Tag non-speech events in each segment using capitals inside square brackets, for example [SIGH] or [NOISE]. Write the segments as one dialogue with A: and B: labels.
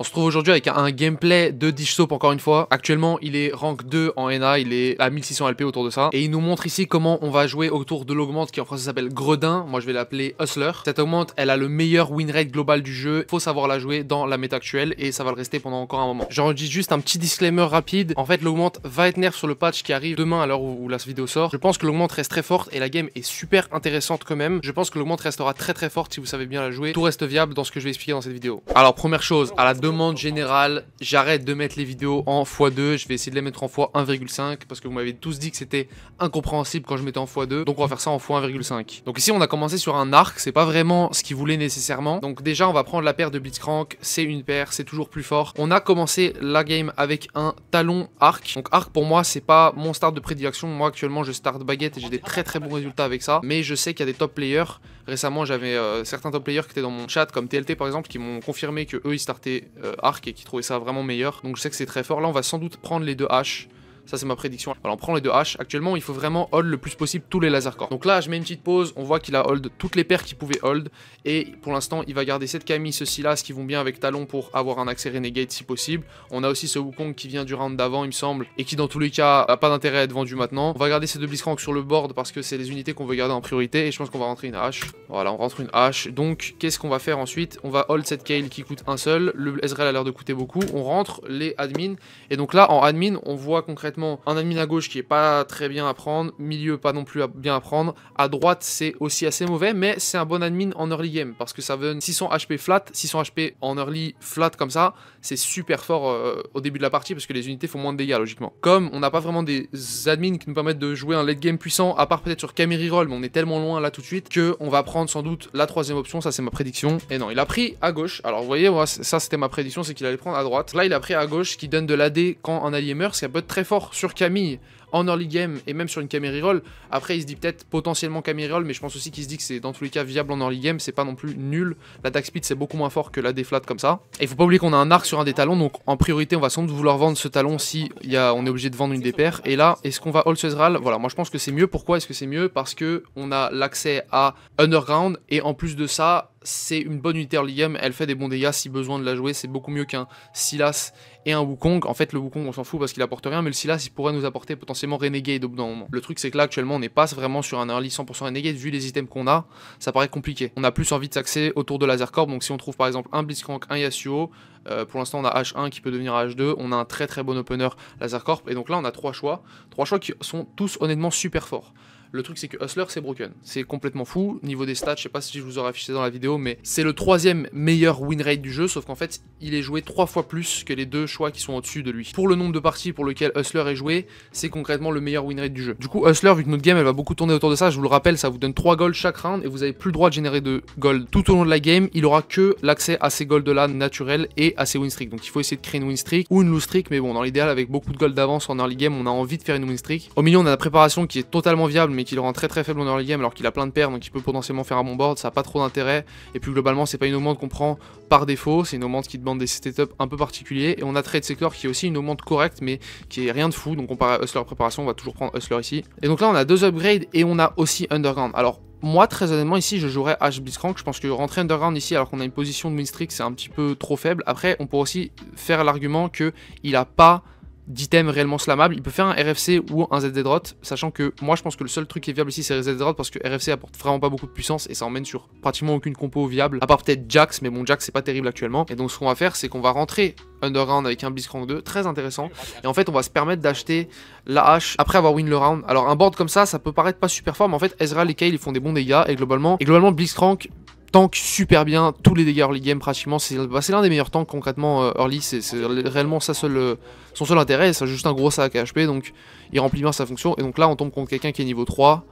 A: On se trouve aujourd'hui avec un gameplay de Dish Soap encore une fois. Actuellement, il est rank 2 en NA, il est à 1600 LP autour de ça. Et il nous montre ici comment on va jouer autour de l'augmente qui en français s'appelle Gredin. Moi, je vais l'appeler Hustler. Cette augmente, elle a le meilleur win rate global du jeu. Faut savoir la jouer dans la méta actuelle et ça va le rester pendant encore un moment. J'en dis juste un petit disclaimer rapide. En fait, l'augmente va être nerf sur le patch qui arrive demain à l'heure où, la vidéo sort. Je pense que l'augmente reste très forte et la game est super intéressante quand même. Je pense que l'augmente restera très très forte si vous savez bien la jouer. Tout reste viable dans ce que je vais expliquer dans cette vidéo. Alors, première chose, à la deuxième demande générale, j'arrête de mettre les vidéos en x2, je vais essayer de les mettre en x1,5 parce que vous m'avez tous dit que c'était incompréhensible quand je mettais en x2, donc on va faire ça en x1,5. Donc ici on a commencé sur un arc, c'est pas vraiment ce qu'il voulait nécessairement, donc déjà on va prendre la paire de Blitzcrank, c'est une paire, c'est toujours plus fort. On a commencé la game avec un talon arc, donc arc pour moi c'est pas mon start de prédilection, moi actuellement je start baguette et j'ai des très très bons résultats avec ça, mais je sais qu'il y a des top players, récemment j'avais euh, certains top players qui étaient dans mon chat comme TLT par exemple qui m'ont confirmé que eux ils startaient euh, arc et qui trouvait ça vraiment meilleur. Donc je sais que c'est très fort. Là, on va sans doute prendre les deux haches ça, c'est ma prédiction. Alors, on prend les deux haches. Actuellement, il faut vraiment hold le plus possible tous les laser corps. Donc là, je mets une petite pause. On voit qu'il a hold toutes les paires qu'il pouvait hold. Et pour l'instant, il va garder cette Camille, ceci là, ce qui vont bien avec Talon pour avoir un accès Renegade si possible. On a aussi ce Wukong qui vient du round d'avant, il me semble, et qui dans tous les cas a pas d'intérêt à être vendu maintenant. On va garder ces deux Blitzcrank sur le board parce que c'est les unités qu'on veut garder en priorité. Et je pense qu'on va rentrer une hache. Voilà, on rentre une hache. Donc, qu'est-ce qu'on va faire ensuite On va hold cette Kale qui coûte un seul. Le Ezreal a l'air de coûter beaucoup. On rentre les admins. Et donc là, en admin, on voit concrètement un admin à gauche qui est pas très bien à prendre, milieu pas non plus à bien à prendre, à droite c'est aussi assez mauvais, mais c'est un bon admin en early game parce que ça donne 600 HP flat, 600 HP en early flat comme ça, c'est super fort euh, au début de la partie parce que les unités font moins de dégâts logiquement. Comme on n'a pas vraiment des admins qui nous permettent de jouer un late game puissant, à part peut-être sur Camry Roll, mais on est tellement loin là tout de suite que on va prendre sans doute la troisième option, ça c'est ma prédiction. Et non, il a pris à gauche. Alors vous voyez, ça c'était ma prédiction, c'est qu'il allait prendre à droite. Là, il a pris à gauche qui donne de l'AD quand un allié meurt, ce qui peut être très fort sur Camille, en early game et même sur une Camille roll après il se dit peut-être potentiellement Camille mais je pense aussi qu'il se dit que c'est dans tous les cas viable en early game, c'est pas non plus nul. L'attaque speed c'est beaucoup moins fort que la déflate comme ça. Et il faut pas oublier qu'on a un arc sur un des talons, donc en priorité on va sans doute vouloir vendre ce talon si y on est obligé de vendre une des paires. Et là, est-ce qu'on va all Ral Voilà, moi je pense que c'est mieux. Pourquoi est-ce que c'est mieux Parce que on a l'accès à Underground et en plus de ça, c'est une bonne unité early elle fait des bons dégâts si besoin de la jouer, c'est beaucoup mieux qu'un Silas et un Wukong. En fait, le Wukong, on s'en fout parce qu'il apporte rien, mais le Silas, il pourrait nous apporter potentiellement Renegade au bout d'un moment. Le truc, c'est que là, actuellement, on n'est pas vraiment sur un early 100% Renegade, vu les items qu'on a, ça paraît compliqué. On a plus envie de s'axer autour de Laser donc si on trouve par exemple un Blitzcrank, un Yasuo, euh, pour l'instant, on a H1 qui peut devenir H2, on a un très très bon opener Laser Corp, et donc là, on a trois choix, trois choix qui sont tous honnêtement super forts. Le truc, c'est que Hustler, c'est broken. C'est complètement fou. Niveau des stats, je sais pas si je vous aurais affiché dans la vidéo, mais c'est le troisième meilleur win rate du jeu, sauf qu'en fait, il est joué trois fois plus que les deux choix qui sont au-dessus de lui. Pour le nombre de parties pour lequel Hustler est joué, c'est concrètement le meilleur win rate du jeu. Du coup, Hustler, vu que notre game, elle va beaucoup tourner autour de ça, je vous le rappelle, ça vous donne 3 gold chaque round et vous n'avez plus le droit de générer de gold tout au long de la game. Il aura que l'accès à ces golds là naturels et à ces win streaks. Donc il faut essayer de créer une win streak ou une lose streak, mais bon, dans l'idéal, avec beaucoup de gold d'avance en early game, on a envie de faire une win streak. Au milieu, on a la préparation qui est totalement viable, mais qui le rend très très faible en early game alors qu'il a plein de paires donc il peut potentiellement faire un bon board, ça n'a pas trop d'intérêt. Et puis globalement, c'est pas une augmente qu'on prend par défaut, c'est une augmente qui demande des setups un peu particuliers. Et on a Trade Sector qui est aussi une augmente correcte mais qui est rien de fou. Donc comparé à Hustler préparation, on va toujours prendre Hustler ici. Et donc là, on a deux upgrades et on a aussi Underground. Alors moi, très honnêtement, ici, je jouerais H Blitzcrank. Je pense que rentrer underground ici, alors qu'on a une position de win c'est un petit peu trop faible. Après, on pourrait aussi faire l'argument que il a pas d'items réellement slammable Il peut faire un RFC ou un ZD droite sachant que moi je pense que le seul truc qui est viable ici c'est ZD parce que RFC apporte vraiment pas beaucoup de puissance et ça emmène sur pratiquement aucune compo viable, à part peut-être Jax, mais bon Jax c'est pas terrible actuellement. Et donc ce qu'on va faire c'est qu'on va rentrer underground avec un Blitzcrank 2, très intéressant. Et en fait on va se permettre d'acheter la hache après avoir win le round. Alors un board comme ça, ça peut paraître pas super fort, mais en fait ezra et Kale ils font des bons dégâts et globalement, et globalement Blitzcrank tank super bien, tous les dégâts early game pratiquement, c'est bah, l'un des meilleurs tanks concrètement euh, early, c'est réellement son seul intérêt, c'est juste un gros sac à HP, donc il remplit bien sa fonction, et donc là on tombe contre quelqu'un qui est niveau 3,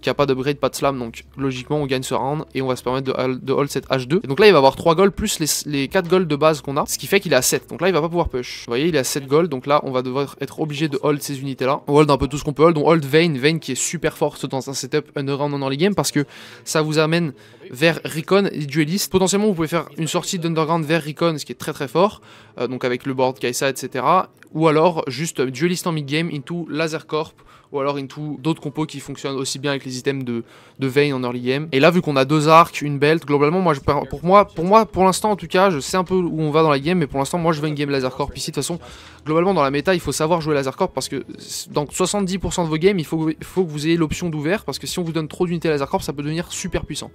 A: qui n'a pas d'upgrade, pas de slam, donc logiquement on gagne ce round et on va se permettre de, hold cette H2. donc là il va avoir 3 goals plus les, 4 goals de base qu'on a, ce qui fait qu'il a à 7. Donc là il va pas pouvoir push. Vous voyez, il a à 7 goals, donc là on va devoir être obligé de hold ces unités là. On hold un peu tout ce qu'on peut hold, on hold Vayne, Vayne qui est super forte dans un setup underground en early game parce que ça vous amène vers Recon et Duelist. Potentiellement vous pouvez faire une sortie d'Underground vers Recon, ce qui est très très fort, euh, donc avec le board Kaisa, etc. Ou alors juste Duelist en mid-game into Laser Corp ou alors into d'autres compos qui fonctionnent aussi bien avec les items de, de Vayne en early game. Et là, vu qu'on a deux arcs, une belt, globalement, moi, pour moi, pour moi, pour l'instant en tout cas, je sais un peu où on va dans la game, mais pour l'instant, moi, je veux une game laser corp ici. De toute façon, globalement, dans la méta, il faut savoir jouer laser corp parce que dans 70% de vos games, il faut, faut que vous ayez l'option d'ouvert parce que si on vous donne trop d'unités laser corp, ça peut devenir super puissant.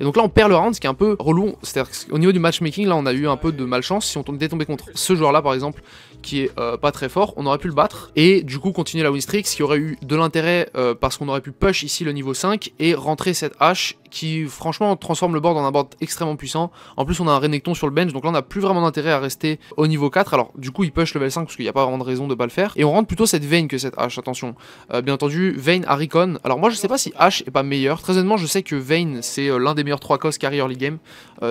A: Et donc là, on perd le round, ce qui est un peu relou. C'est-à-dire qu'au niveau du matchmaking, là, on a eu un peu de malchance. Si on était tombé contre ce joueur-là, par exemple, qui est euh, pas très fort, on aurait pu le battre et du coup continuer la win streak, ce qui aurait eu de l'intérêt euh, parce qu'on aurait pu push ici le niveau 5 et rentrer cette hache qui franchement transforme le board en un board extrêmement puissant. En plus on a un Renekton sur le bench donc là on n'a plus vraiment d'intérêt à rester au niveau 4. Alors du coup il push level 5 parce qu'il n'y a pas vraiment de raison de pas le faire. Et on rentre plutôt cette veine que cette hache, attention. Euh, bien entendu Vayne à Alors moi je sais pas si H est pas meilleur. Très honnêtement je sais que Vayne c'est l'un des meilleurs 3 cos carry early game,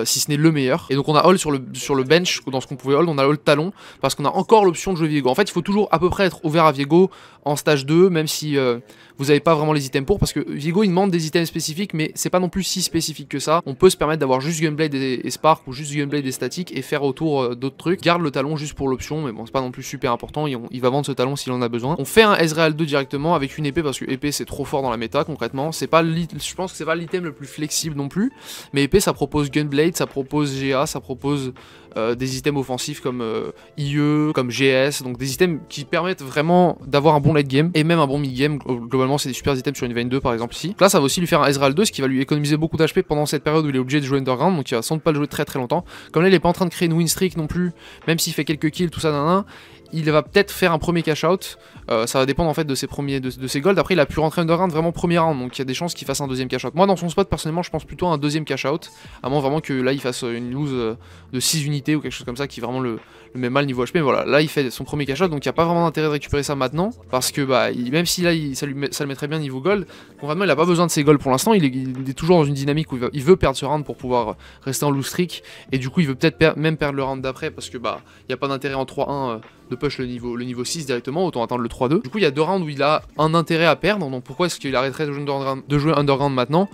A: si ce n'est le meilleur. Et donc on a hold sur le, sur le bench, dans ce qu'on pouvait hold, on a hold talon parce qu'on a encore l'option de jouer Viego. En fait, il faut toujours à peu près être ouvert à Viego en stage 2, même si euh, vous n'avez pas vraiment les items pour, parce que Viego il demande des items spécifiques, mais c'est pas non plus si spécifique que ça. On peut se permettre d'avoir juste Gunblade et, Spark ou juste Gunblade et statique et faire autour euh, d'autres trucs. Garde le talon juste pour l'option, mais bon, c'est pas non plus super important. Il, il va vendre ce talon s'il en a besoin. On fait un Ezreal 2 directement avec une épée, parce que épée c'est trop fort dans la méta concrètement. C'est pas je pense que c'est pas l'item le plus flexible non plus, mais épée ça propose Gunblade, ça propose GA, ça propose euh, des items offensifs comme euh, IE, comme GS, donc des items qui permettent vraiment d'avoir un bon late game et même un bon mid game. Globalement, c'est des super items sur une 2 par exemple ici. là, ça va aussi lui faire un Ezreal 2, ce qui va lui économiser beaucoup d'HP pendant cette période où il est obligé de jouer Underground, donc il va sans doute pas le jouer très très longtemps. Comme là, il est pas en train de créer une win streak non plus, même s'il fait quelques kills, tout ça, nan, il va peut-être faire un premier cash out. Euh, ça va dépendre en fait de ses premiers, de, ses golds. Après, il a pu rentrer underground vraiment premier round, donc il y a des chances qu'il fasse un deuxième cash out. Moi, dans son spot, personnellement, je pense plutôt à un deuxième cash out, à moins vraiment que là il fasse une lose euh, de 6 unités ou quelque chose comme ça qui vraiment le, met mal niveau HP. Mais voilà, là il fait son premier cash out, donc il n'y a pas vraiment d'intérêt de récupérer ça maintenant, parce que bah, même si là ça, lui met, ça le mettrait bien niveau gold, concrètement, il n'a pas besoin de ses golds pour l'instant. Il, est toujours dans une dynamique où il, veut perdre ce round pour pouvoir rester en lose streak, et du coup, il veut peut-être même perdre le round d'après parce que bah, il n'y a pas d'intérêt en 3-1 de push le niveau, le niveau 6 directement, autant attendre le 3-2. Du coup, il y a deux rounds où il a un intérêt à perdre, donc pourquoi est-ce qu'il arrêterait de jouer underground maintenant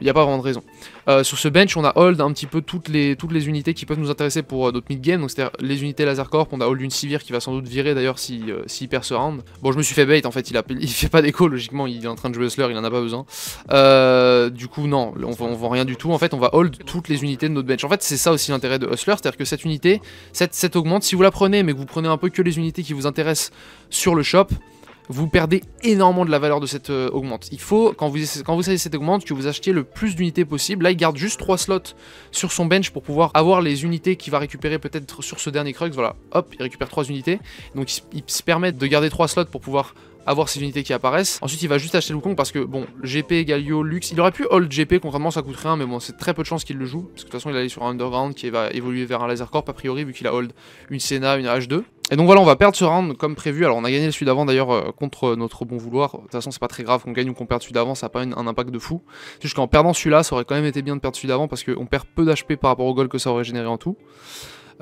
A: il n'y a pas vraiment de raison. Euh, sur ce bench, on a hold un petit peu toutes les, toutes les unités qui peuvent nous intéresser pour euh, notre mid-game, donc c'est-à-dire les unités laser corp, on a hold une civière qui va sans doute virer d'ailleurs euh, s'il si perd ce round. Bon, je me suis fait bait en fait, il, ne [LAUGHS] il fait pas d'écho, logiquement, il est en train de jouer Hustler, il en a pas besoin. du coup, non, on, on vend rien du tout, en fait, on va hold toutes les unités de notre bench. En fait, c'est ça aussi l'intérêt de Hustler, c'est-à-dire que cette unité, cette, cette augmente, si vous la prenez, mais que vous prenez un peu que les unités qui vous intéressent sur le shop, vous perdez énormément de la valeur de cette euh, augmente. Il faut, quand vous, quand vous savez cette augmente, que vous achetiez le plus d'unités possible. Là, il garde juste 3 slots sur son bench pour pouvoir avoir les unités qu'il va récupérer peut-être sur ce dernier crux. Voilà, hop, il récupère 3 unités. Donc, il, il se permet de garder 3 slots pour pouvoir avoir ces unités qui apparaissent. Ensuite, il va juste acheter Wukong parce que, bon, GP, Galio, Lux, il aurait pu hold GP, contrairement ça coûterait rien, mais bon, c'est très peu de chance qu'il le joue, parce que de toute façon, il allait sur un Underground qui va évoluer vers un Laser Corp, a priori, vu qu'il a hold une Senna, une H2. Et donc voilà, on va perdre ce round comme prévu. Alors on a gagné le sud d'avant d'ailleurs euh, contre notre bon vouloir. De toute façon, c'est pas très grave qu'on gagne ou qu'on perde celui d'avant, ça n'a pas un impact de fou. juste qu'en perdant celui-là, ça aurait quand même été bien de perdre celui d'avant parce qu'on perd peu d'HP par rapport au goal que ça aurait généré en tout.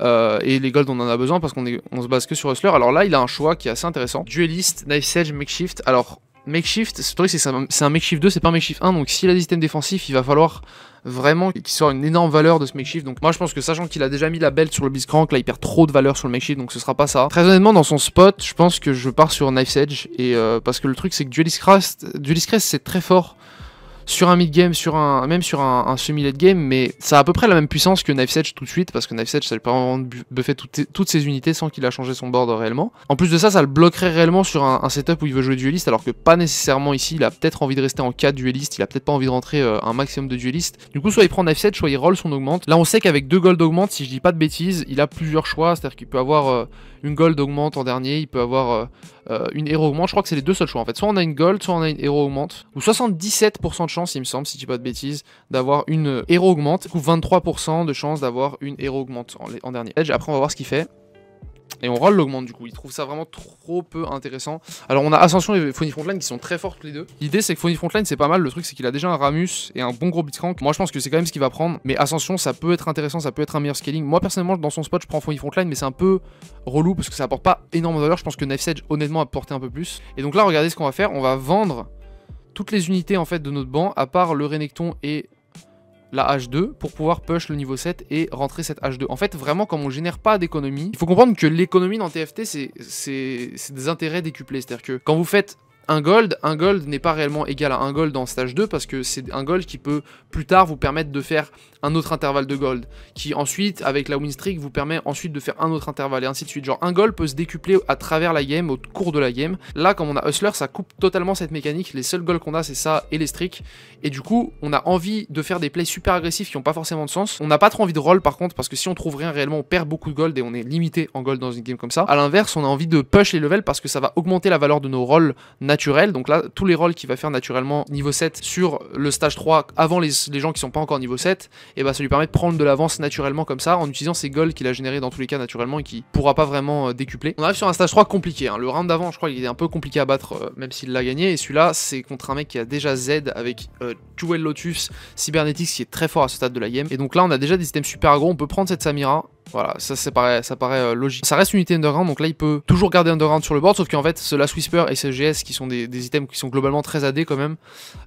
A: Euh, et les golds, on en a besoin parce qu'on se base que sur Hustler. Alors là, il a un choix qui est assez intéressant. Duelist, Knife Edge, Makeshift. Alors, Makeshift, c'est c'est un, Makeshift 2, c'est pas un Makeshift 1, donc s'il a des systèmes défensifs, il va falloir vraiment qu'il sorte une énorme valeur de ce Makeshift. Donc moi je pense que sachant qu'il a déjà mis la belt sur le Blitzcrank, là il perd trop de valeur sur le Makeshift, donc ce sera pas ça. Très honnêtement, dans son spot, je pense que je pars sur Knife Edge, et, euh, parce que le truc c'est que Duelist Crest, Duelist c'est très fort sur un mid-game, sur un, même sur un, semi-late game, mais ça a à peu près la même puissance que Knife Edge tout de suite, parce que Knife Edge, ça lui permet de buffer toutes, ses unités sans qu'il a changé son board réellement. En plus de ça, ça le bloquerait réellement sur un, setup où il veut jouer dueliste, alors que pas nécessairement ici, il a peut-être envie de rester en 4 dueliste, il a peut-être pas envie de rentrer euh, un maximum de dueliste. Du coup, soit il prend Knife Edge, soit il roll son augmente. Là, on sait qu'avec deux gold augmente, si je dis pas de bêtises, il a plusieurs choix, c'est-à-dire qu'il peut avoir... Euh, une gold augmente en dernier, il peut avoir euh, euh, une héros augmente, je crois que c'est les deux seuls choix en fait. Soit on a une gold, soit on a une héros augmente. Ou 77% de chance, il me semble, si tu dis pas de bêtises, d'avoir une héros augmente, ou 23% de chance d'avoir une héros augmente en, en dernier. Edge, après on va voir ce qu'il fait. Et on roll l'augmente du coup. il trouve ça vraiment trop peu intéressant. Alors on a Ascension et Phony Frontline qui sont très fortes les deux. L'idée c'est que Phony Frontline c'est pas mal. Le truc c'est qu'il a déjà un Ramus et un bon gros Blitzcrank. Moi je pense que c'est quand même ce qu'il va prendre. Mais Ascension ça peut être intéressant, ça peut être un meilleur scaling. Moi personnellement dans son spot je prends Phony Frontline mais c'est un peu relou parce que ça apporte pas énormément de valeur. Je pense que Knife Edge honnêtement apporté un peu plus. Et donc là regardez ce qu'on va faire. On va vendre toutes les unités en fait de notre banc à part le Renekton et la H2 pour pouvoir push le niveau 7 et rentrer cette H2. En fait, vraiment, comme on génère pas d'économie, il faut comprendre que l'économie dans TFT, c'est des intérêts décuplés. C'est-à-dire que quand vous faites un gold, un gold n'est pas réellement égal à un gold en stage 2 parce que c'est un gold qui peut plus tard vous permettre de faire un autre intervalle de gold qui ensuite avec la win streak vous permet ensuite de faire un autre intervalle et ainsi de suite. Genre un gold peut se décupler à travers la game, au cours de la game. Là comme on a Hustler ça coupe totalement cette mécanique, les seuls gold qu'on a c'est ça et les streaks et du coup on a envie de faire des plays super agressifs qui n'ont pas forcément de sens. On n'a pas trop envie de roll par contre parce que si on trouve rien réellement on perd beaucoup de gold et on est limité en gold dans une game comme ça. À l'inverse on a envie de push les levels parce que ça va augmenter la valeur de nos rolls naturels donc là, tous les rôles qu'il va faire naturellement niveau 7 sur le stage 3 avant les, gens qui sont pas encore niveau 7, et bah ça lui permet de prendre de l'avance naturellement comme ça en utilisant ses golds qu'il a généré dans tous les cas naturellement et qui pourra pas vraiment euh, décupler. On arrive sur un stage 3 compliqué. Hein. Le round d'avant, je crois, qu'il est un peu compliqué à battre euh, même s'il l'a gagné. Et celui-là, c'est contre un mec qui a déjà Z avec duel euh, Lotus, Cybernetics qui est très fort à ce stade de la game. Et donc là, on a déjà des systèmes super gros, On peut prendre cette Samira voilà, ça, ça paraît, ça euh, paraît logique. Ça reste une unité underground, donc là il peut toujours garder underground sur le board, sauf qu'en fait, ce Last Whisper et CGS, qui sont des, des items qui sont globalement très AD quand même,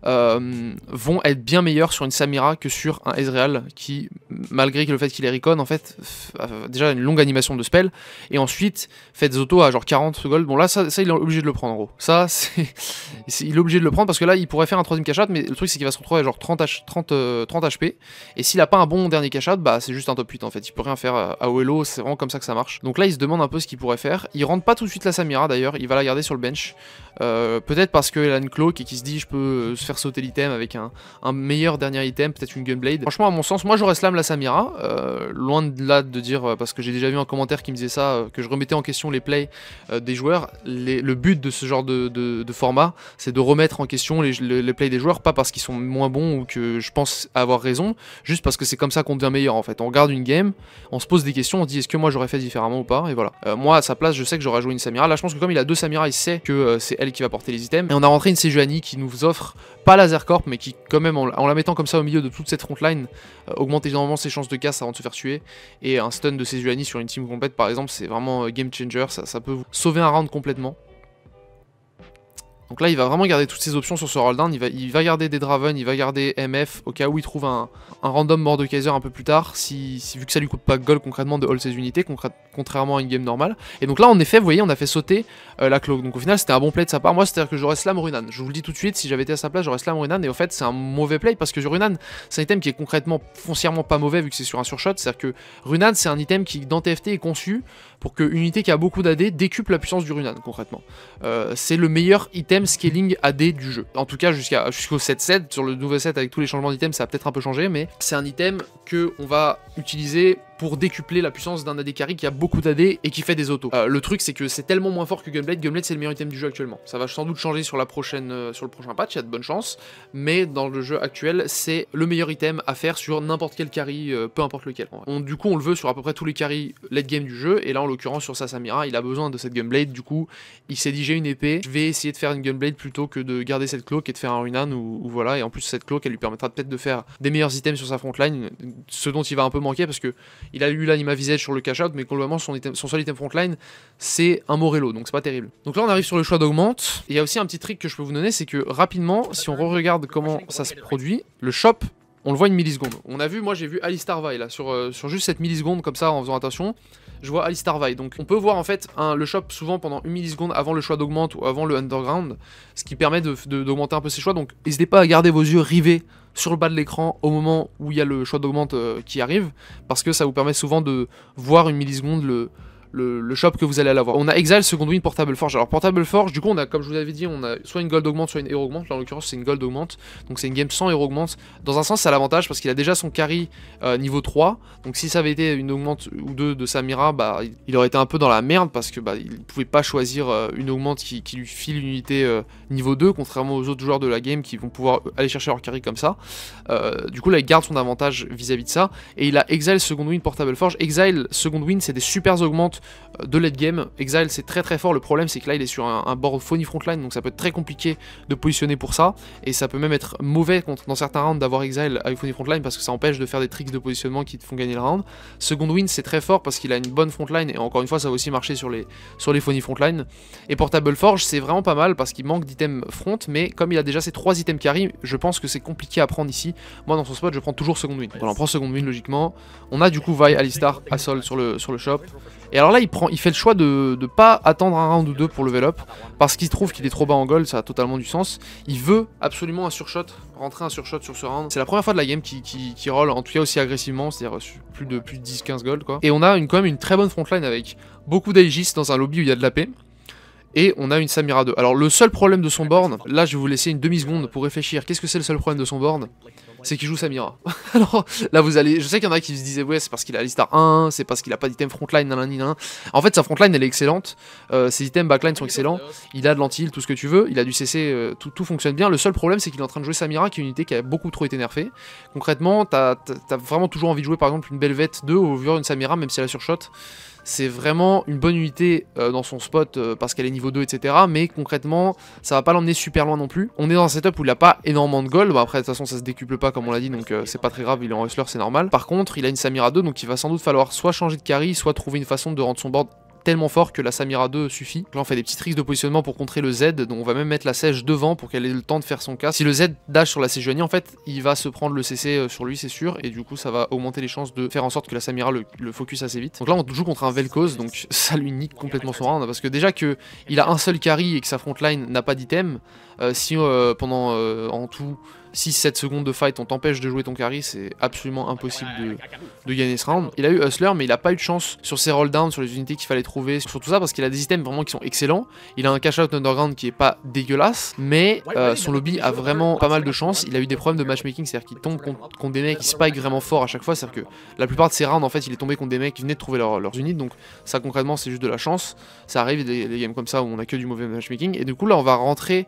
A: euh, vont être bien meilleurs sur une Samira que sur un Ezreal, qui, malgré le fait qu'il est recon, en fait, a déjà une longue animation de spell, et ensuite fait des à genre 40 gold. Bon là, ça, il est obligé de le prendre en gros. Ça, [LAUGHS] c'est... il est obligé de le prendre parce que là, il pourrait faire un troisième cachat, mais le truc c'est qu'il va se retrouver à genre 30, 30, 30 HP, et s'il a pas un bon dernier cachat, bah c'est juste un top 8 en fait, il peut rien faire euh, à Oelo, c'est vraiment comme ça que ça marche. Donc là, il se demande un peu ce qu'il pourrait faire. Il rentre pas tout de suite la Samira d'ailleurs, il va la garder sur le bench. Euh, peut-être parce qu'elle a une cloque et qu'il se dit je peux euh, se faire sauter l'item avec un, meilleur dernier item, peut-être une gunblade. Franchement, à mon sens, moi j'aurais slam la Samira. Euh, loin de là de dire, parce que j'ai déjà vu un commentaire qui me disait ça, que je remettais en question les plays des joueurs. le but de ce genre de, format, c'est de remettre en question les, les plays des joueurs, pas parce qu'ils sont moins bons ou que je pense avoir raison, juste parce que c'est comme ça qu'on devient meilleur en fait. On regarde une game, on se des questions, on dit est-ce que moi j'aurais fait différemment ou pas, et voilà. Euh, moi à sa place, je sais que j'aurais joué une Samira. Là, je pense que comme il a deux Samira, il sait que euh, c'est elle qui va porter les items. Et on a rentré une Sejuani qui nous offre pas Laser Corp, mais qui quand même en, la mettant comme ça au milieu de toute cette frontline line euh, augmente énormément ses chances de casse avant de se faire tuer. Et un stun de Sejuani sur une team complète par exemple, c'est vraiment game changer, ça, ça peut vous sauver un round complètement. Donc là, il va vraiment garder toutes ses options sur ce roll Il va, il va garder des Draven, il va garder MF au cas où il trouve un, un random Mordekaiser un peu plus tard, si, vu que ça lui coûte pas gold concrètement de all ses unités, contrairement à une game normale. Et donc là, en effet, vous voyez, on a fait sauter euh, la cloque. Donc au final, c'était un bon play de sa part. Moi, c'est-à-dire que j'aurais slam Runan. Je vous le dis tout de suite, si j'avais été à sa place, j'aurais slam Runan. Et en fait, c'est un mauvais play parce que Runan, c'est un item qui est concrètement foncièrement pas mauvais vu que c'est sur un surshot. C'est-à-dire que Runan, c'est un item qui, dans TFT, est conçu pour qu'une unité qui a beaucoup d'AD décupe la puissance du Runan, concrètement. Euh, c'est le meilleur item scaling AD du jeu. En tout cas, jusqu'à jusqu'au 7-7, sur le nouveau set avec tous les changements d'items, ça a peut-être un peu changé, mais c'est un item que on va utiliser pour décupler la puissance d'un AD carry qui a beaucoup d'AD et qui fait des autos. Euh, le truc c'est que c'est tellement moins fort que Gunblade, Gunblade c'est le meilleur item du jeu actuellement. Ça va sans doute changer sur, la prochaine, euh, sur le prochain patch, il y a de bonnes chances, mais dans le jeu actuel c'est le meilleur item à faire sur n'importe quel carry, euh, peu importe lequel. du coup on le veut sur à peu près tous les carries late game du jeu, et là en l'occurrence sur Samira il a besoin de cette Gunblade, du coup il s'est dit j'ai une épée, je vais essayer de faire une Gunblade plutôt que de garder cette cloque et de faire un Runan ou, voilà, et en plus cette cloque elle lui permettra peut-être de faire des meilleurs items sur sa frontline, ce dont il va un peu manquer parce que il a eu l'anima visage sur le cash out, mais globalement, son, son seul item frontline, c'est un Morello, donc c'est pas terrible. Donc là, on arrive sur le choix d'augmente. Il y a aussi un petit trick que je peux vous donner, c'est que rapidement, si on regarde comment ça se produit, le shop on le voit une milliseconde. On a vu, moi j'ai vu Alice Starveil là, sur, euh, sur juste cette milliseconde comme ça en faisant attention je vois Alice Vi. Donc on peut voir en fait le shop souvent pendant une milliseconde avant le choix d'augmente ou avant le underground, ce qui permet d'augmenter un peu ses choix. Donc n'hésitez pas à garder vos yeux rivés sur le bas de l'écran au moment où il y a le choix d'augmente euh, qui arrive, parce que ça vous permet souvent de voir une milliseconde le, le, shop que vous allez avoir. On a Exile, Second Wind, Portable Forge. Alors Portable Forge, du coup, on a, comme je vous avais dit, on a soit une gold augmente, soit une hero augmente. Là, en l'occurrence, c'est une gold augmente. Donc c'est une game sans hero augmente. Dans un sens, c'est à l'avantage parce qu'il a déjà son carry euh, niveau 3. Donc si ça avait été une augmente ou deux de Samira, bah, il aurait été un peu dans la merde parce que bah, il pouvait pas choisir euh, une augmente qui, lui file une unité euh, niveau 2, contrairement aux autres joueurs de la game qui vont pouvoir aller chercher leur carry comme ça. du coup, là, il garde son avantage vis-à-vis de ça. Et il a Exile, Second Wind, Portable Forge. Exile, Second Wind, c'est des super augmentes euh, de late game. Exile c'est très très fort, le problème c'est que là il est sur un, board phony frontline donc ça peut être très compliqué de positionner pour ça et ça peut même être mauvais contre, dans certains rounds d'avoir Exile avec phony frontline parce que ça empêche de faire des tricks de positionnement qui te font gagner le round. Second win c'est très fort parce qu'il a une bonne frontline et encore une fois ça va aussi marcher sur les, sur les phony frontline. Et Portable Forge c'est vraiment pas mal parce qu'il manque d'items front mais comme il a déjà ses trois items carry je pense que c'est compliqué à prendre ici. Moi dans son spot je prends toujours second win. on on prend second win logiquement. On a du coup Vi, Alistar, Assol sur le, sur le shop. Et alors là, il, fait le choix de ne pas attendre un round ou deux pour level up, parce qu'il trouve qu'il est trop bas en gold, ça a totalement du sens. Il veut absolument un surshot, rentrer un surshot sur ce round. C'est la première fois de la game qui, qui, en tout cas aussi agressivement, c'est-à-dire plus de, plus de 10-15 gold, quoi. Et on a une, quand même une très bonne frontline avec beaucoup d'Aegis dans un lobby où il y a de la paix et on a une Samira 2. Alors le seul problème de son borne, là je vais vous laisser une demi-seconde pour réfléchir, qu'est-ce que c'est le seul problème de son board c'est qu'il joue Samira. [LAUGHS] Alors là, vous allez. Je sais qu'il y en a qui se disaient, ouais, c'est parce qu'il a l'Istar 1, c'est parce qu'il a pas d'item frontline, En fait, sa frontline, elle est excellente. Euh, ses items backline sont excellents. Il a de l'anti-heal, tout ce que tu veux. Il a du CC, euh, tout, tout, fonctionne bien. Le seul problème, c'est qu'il est en train de jouer Samira, qui est une unité qui a beaucoup trop été nerfée. Concrètement, t'as as, vraiment toujours envie de jouer, par exemple, une Belvette 2 au une Samira, même si elle a surshot c'est vraiment une bonne unité euh, dans son spot euh, parce qu'elle est niveau 2, etc. Mais concrètement, ça va pas l'emmener super loin non plus. On est dans un setup où il a pas énormément de gold. mais après, de toute façon, ça se décuple pas comme on l'a dit, donc euh, c'est pas très grave. Il est en hustler, c'est normal. Par contre, il a une Samira 2, donc il va sans doute falloir soit changer de carry, soit trouver une façon de rendre son board tellement fort que la Samira 2 suffit. là on fait des petits tricks de positionnement pour contrer le Z, donc on va même mettre la sèche devant pour qu'elle ait le temps de faire son cas. Si le Z dash sur la Sejuani, en fait, il va se prendre le CC euh, sur lui, c'est sûr, et du coup ça va augmenter les chances de faire en sorte que la Samira le, focus assez vite. Donc là on joue contre un Vel'Koz, donc [LAUGHS] ça lui nique complètement son round, parce que déjà qu'il a un seul carry et que sa frontline n'a pas d'item, euh, si euh, pendant en tout 6-7 secondes de fight, on t'empêche de jouer ton carry, c'est absolument impossible de, gagner ce round. Il a eu Hustler, mais il n'a pas eu de chance sur ses roll-downs, sur les unités qu'il fallait trouver, sur tout ça, parce qu'il a des items vraiment qui sont excellents. Il a un cash-out underground qui est pas dégueulasse, mais euh, son lobby a vraiment pas mal de chance. Il a eu des problèmes de matchmaking, c'est-à-dire qu'il tombe contre, des mecs qui spike vraiment fort à chaque fois, c'est-à-dire que la plupart de ses rounds, en fait, il est tombé contre des mecs qui venaient de trouver leurs unités, donc ça concrètement, c'est juste de la chance. Ça arrive des, des games comme ça où on a que du mauvais matchmaking, et du coup, là, on va rentrer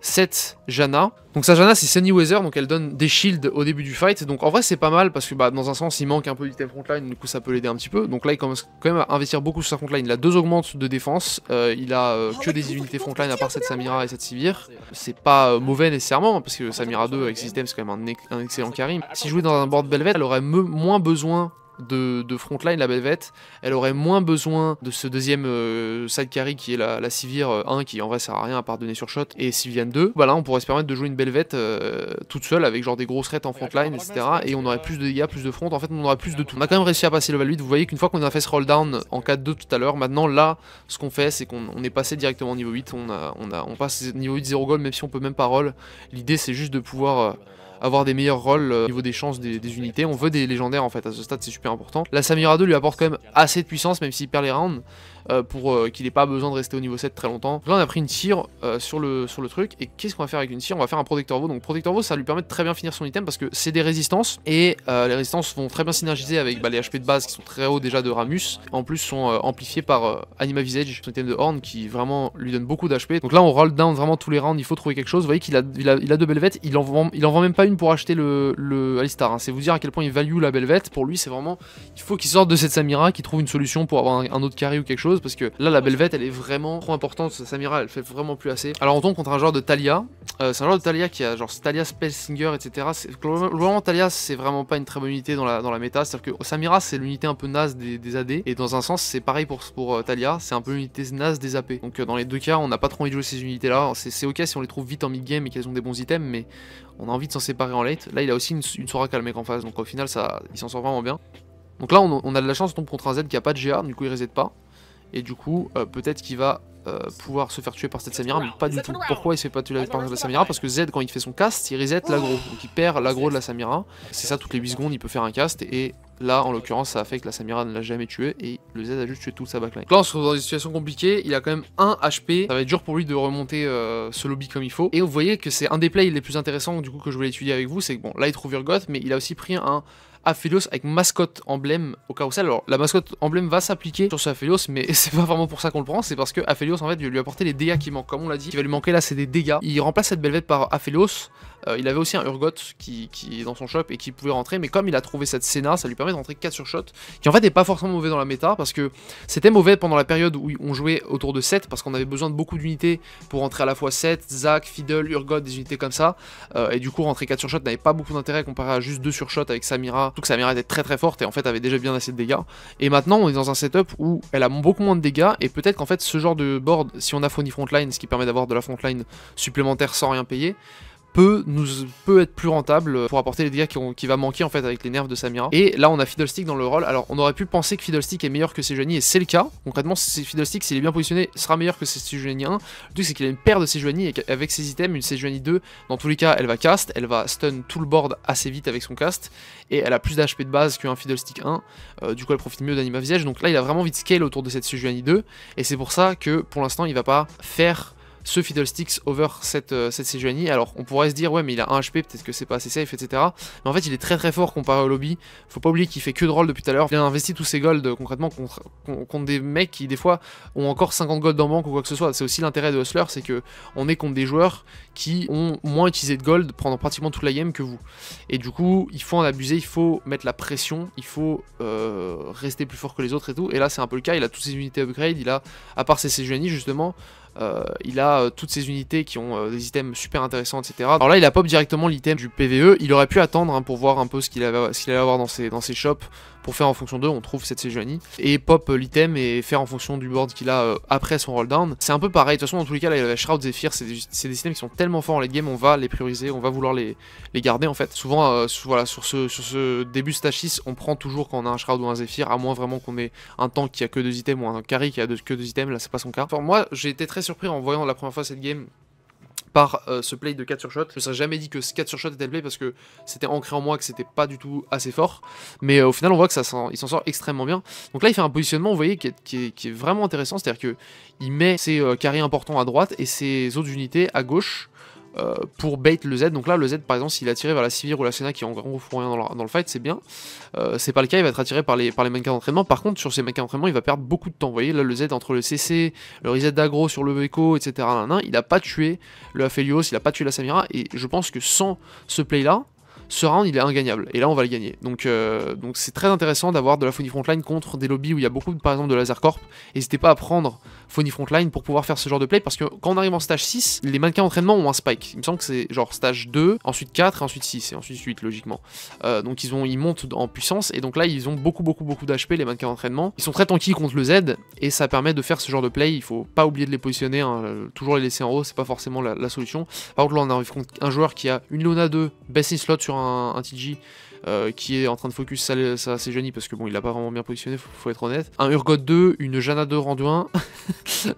A: cette Jana Donc sa Jana c'est Sunny Weather, donc elle donne des shields au début du fight. Donc en vrai c'est pas mal parce que bah, dans un sens il manque un peu d'item frontline, du coup ça peut l'aider un petit peu. Donc là il commence quand même à investir beaucoup sur sa frontline. Il a deux augmentes de défense, euh, il a euh, oh, que bah, des unités frontline à part cette Samira et cette Sivir. C'est pas euh, mauvais nécessairement hein, parce que ah, Samira 2 avec ses items c'est quand même un, excellent ah, carry. Si jouais dans un board Belvet, elle aurait moins besoin de, frontline, la belvette, elle aurait moins besoin de ce deuxième euh, side carry qui est la, la 1 euh, qui en vrai sert à rien à part donner sur shot et civière 2. Voilà, on pourrait se permettre de jouer une belvette euh, toute seule avec genre des grosses raids en frontline, etc. Et on aurait plus de dégâts, plus de front, en fait on aurait plus de ah, tout. On a quand même réussi à passer level 8, vous voyez qu'une fois qu'on a fait ce roll down en 4-2 tout à l'heure, maintenant là, ce qu'on fait c'est qu'on est passé directement au niveau 8, on, a, on, a, on passe niveau 8 0 goal même si on peut même pas roll. L'idée c'est juste de pouvoir avoir des meilleurs rôles euh, au niveau des chances des, unités. On veut des légendaires en fait à ce stade, c'est super important. La Samira 2 lui apporte quand même assez de puissance, même s'il perd les rounds. Euh, pour euh, qu'il ait pas besoin de rester au niveau 7 très longtemps. là on a pris une tire euh, sur, le, sur le truc et qu'est-ce qu'on va faire avec une tire On va faire un protecteur vaut. Donc protecteur vaut ça lui permet de très bien finir son item parce que c'est des résistances et les résistances vont très bien synergiser avec bah, les HP de base qui sont très hauts déjà de Ramus. En plus sont amplifiés par Anima Visage, son item de Horn qui vraiment lui donne beaucoup d'HP. Donc là on roll down vraiment tous les rounds, il faut trouver quelque chose. Vous voyez qu'il a, deux belles il en, vend, il en même pas une pour acheter le, Alistar. Hein. C'est vous dire à quel point il value la belvette Pour lui c'est vraiment, il faut qu'il sorte de cette Samira, qu'il trouve une solution pour avoir un autre carré ou quelque chose parce que là la Belvette elle est vraiment trop importante, Samira elle fait vraiment plus assez. Alors on tombe contre un genre de Talia, euh, c'est un genre de Talia qui a genre Talia Spellsinger etc. Globalement Talia c'est vraiment pas une très bonne unité dans la, dans la méta, c'est-à-dire que Samira c'est l'unité un peu naze des, AD et dans un sens c'est pareil pour, pour euh, Talia, c'est un peu l'unité naze des AP. Donc euh, dans les deux cas on n'a pas trop envie de jouer ces unités là, c'est ok si on les trouve vite en mid-game et qu'elles ont des bons items mais on a envie de s'en séparer en late. Là il a aussi une, une Soraka le mec en face donc au final ça, il s'en sort vraiment bien. Donc là, on, a de la chance, contre un Z qui a pas de GA, du coup il reset pas. Et du coup, euh, peut-être qu'il va euh, pouvoir se faire tuer par cette Samira, mais pas du tout. Pourquoi il se fait pas tuer par la Samira Parce que Z, quand il fait son cast, il reset l'aggro. Oh. Donc il perd l'aggro de la Samira. C'est ça, toutes les 8 secondes, il peut faire un cast. Et là, en l'occurrence, ça a fait que la Samira ne l'a jamais tué. Et le Z a juste tué toute sa backline. Là, on se dans une situation compliquée. Il a quand même 1 HP. Ça va être dur pour lui de remonter euh, ce lobby comme il faut. Et vous voyez que c'est un des plays les plus intéressants du coup que je voulais étudier avec vous. C'est que bon, là, il trouve Urgot, mais il a aussi pris un Aphelios avec mascotte emblème au carousel. Alors la mascotte emblème va s'appliquer sur ce Aphelios, mais [LAUGHS] c'est pas vraiment pour ça qu'on le prend, c'est parce que Aphelios en fait lui apporter les dégâts qui manquent. Comme on l'a dit, il va lui manquer là, c'est des dégâts. Il remplace cette Belvette par Aphelios. Euh, il avait aussi un Urgot qui, est dans son shop et qui pouvait rentrer, mais comme il a trouvé cette Senna, ça lui permet de rentrer 4 sur shot, qui en fait n'est pas forcément mauvais dans la méta, parce que c'était mauvais pendant la période où on jouait autour de 7, parce qu'on avait besoin de beaucoup d'unités pour rentrer à la fois 7, Zac, Fiddle, Urgot, des unités comme ça, euh, et du coup rentrer 4 sur shot n'avait pas beaucoup d'intérêt comparé à juste 2 sur shot avec Samira, tout que Samira était très très forte et en fait avait déjà bien assez de dégâts, et maintenant on est dans un setup où elle a beaucoup moins de dégâts, et peut-être qu'en fait ce genre de board, si on a Phony Frontline, ce qui permet d'avoir de la frontline supplémentaire sans rien payer, peut, nous, peut être plus rentable pour apporter les dégâts qui, vont va manquer en fait avec les nerfs de Samira. Et là, on a Fiddlestick dans le rôle. Alors, on aurait pu penser que Fiddlestick est meilleur que Sejuani, et c'est le cas. Concrètement, Fiddlestick, s'il est bien positionné, sera meilleur que Sejuani 1. Le truc, c'est qu'il a une paire de Sejuani, et avec ses items, une Sejuani 2, dans tous les cas, elle va cast, elle va stun tout le board assez vite avec son cast, et elle a plus d'HP de base qu'un Fiddlestick 1. Euh, du coup, elle profite mieux d'Anima Visage. Donc là, il a vraiment vite de scale autour de cette Sejuani 2, et c'est pour ça que, pour l'instant, il va pas faire ce Fiddlesticks over cette, euh, cette Sejuani. Alors on pourrait se dire ouais mais il a un HP, peut-être que c'est pas assez safe, etc. Mais en fait il est très très fort comparé au lobby. Faut pas oublier qu'il fait que de rôle depuis tout à l'heure. Il a investi tous ses golds euh, concrètement contre, contre, des mecs qui des fois ont encore 50 golds en banque ou quoi que ce soit. C'est aussi l'intérêt de Hustler, c'est que on est contre des joueurs qui ont moins utilisé de gold pendant pratiquement toute la game que vous. Et du coup, il faut en abuser, il faut mettre la pression, il faut euh, rester plus fort que les autres et tout. Et là, c'est un peu le cas, il a toutes ses unités upgrade, il a, à part ses Sejuani justement, euh, il a euh, toutes ses unités qui ont des items super intéressants, etc. Alors là, il a pop directement l'item du PVE. Il aurait pu attendre hein, pour voir un peu ce qu'il allait, qu'il allait avoir dans ses, dans ses shops pour faire en fonction d'eux, on trouve cette Sejuani, et pop euh, l'item et faire en fonction du board qu'il a euh, après son roll down. C'est un peu pareil, de toute façon, dans tous les cas, là, Shroud, Zephyr, c'est des, des qui sont tellement forts en late game, on va les prioriser, on va vouloir les, les garder en fait. Souvent, euh, voilà, sur ce, sur ce début stage 6, on prend toujours quand on a un Shroud ou un Zephyr, à moins vraiment qu'on ait un tank qui a que deux items ou un carry qui a que deux items, là c'est pas son cas. moi, j'ai été très surpris en voyant la première fois cette game par euh, ce play de 4 sur shot. Je ne serais jamais dit que ce 4 sur shot était le play parce que c'était ancré en moi que c'était pas du tout assez fort. Mais euh, au final, on voit que ça il s'en sort extrêmement bien. Donc là, il fait un positionnement, vous voyez, qui est, vraiment intéressant. C'est-à-dire que il met ses euh, carrés importants à droite et ses autres unités à gauche. Euh, pour bait le Z. Donc là, le Z, par exemple, s'il est attiré vers la Sivir ou la Senna qui en gros font rien dans, le fight, c'est bien. Euh, c'est pas le cas, il va être attiré par les, mannequins d'entraînement. Par contre, sur ces mannequins d'entraînement, il va perdre beaucoup de temps. Vous voyez, là, le Z entre le CC, le reset d'agro sur le Echo, etc. il a pas tué le Aphelios, il a pas tué la Samira. Et je pense que sans ce play là, ce round il est ingagnable. Et là on va le gagner. Donc euh, donc c'est très intéressant d'avoir de la phony Frontline contre des lobbies où il y a beaucoup par exemple de Laser Corp. N'hésitez pas à prendre phony Frontline pour pouvoir faire ce genre de play parce que quand on arrive en stage 6, les mannequins d'entraînement ont un spike. Il me semble que c'est genre stage 2, ensuite 4 ensuite 6 et ensuite 8 logiquement. Euh, donc ils ont ils montent en puissance et donc là ils ont beaucoup beaucoup beaucoup d'HP les mannequins d'entraînement. Ils sont très tanky contre le Z et ça permet de faire ce genre de play. Il faut pas oublier de les positionner, hein, toujours les laisser en haut, c'est pas forcément la, solution. Par contre là on arrive contre un joueur qui a une luna 2, Bessie Slot sur un, TG euh, qui est en train de focus ça, c'est ses parce que bon, il l'a pas vraiment bien positionné, faut, être honnête. Un Urgot 2, une Jana 2 rendu 1,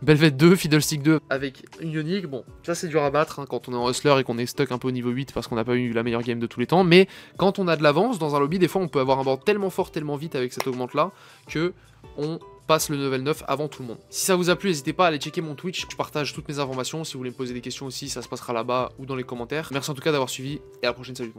A: Belvet 2, Fiddlestick 2 avec une Yonik. Bon, ça c'est dur à battre hein, quand on est en hustler et qu'on est stuck un peu au niveau 8 parce qu'on n'a pas eu la meilleure game de tous les temps. Mais quand on a de l'avance dans un lobby, des fois on peut avoir un board tellement fort, tellement vite avec cette augmente là que on passe le level 9 avant tout le monde. Si ça vous a plu, n'hésitez pas à aller checker mon Twitch, je partage toutes mes informations. Si vous voulez me poser des questions aussi, ça se passera là-bas ou dans les commentaires. Merci en tout cas d'avoir suivi et à la prochaine, salut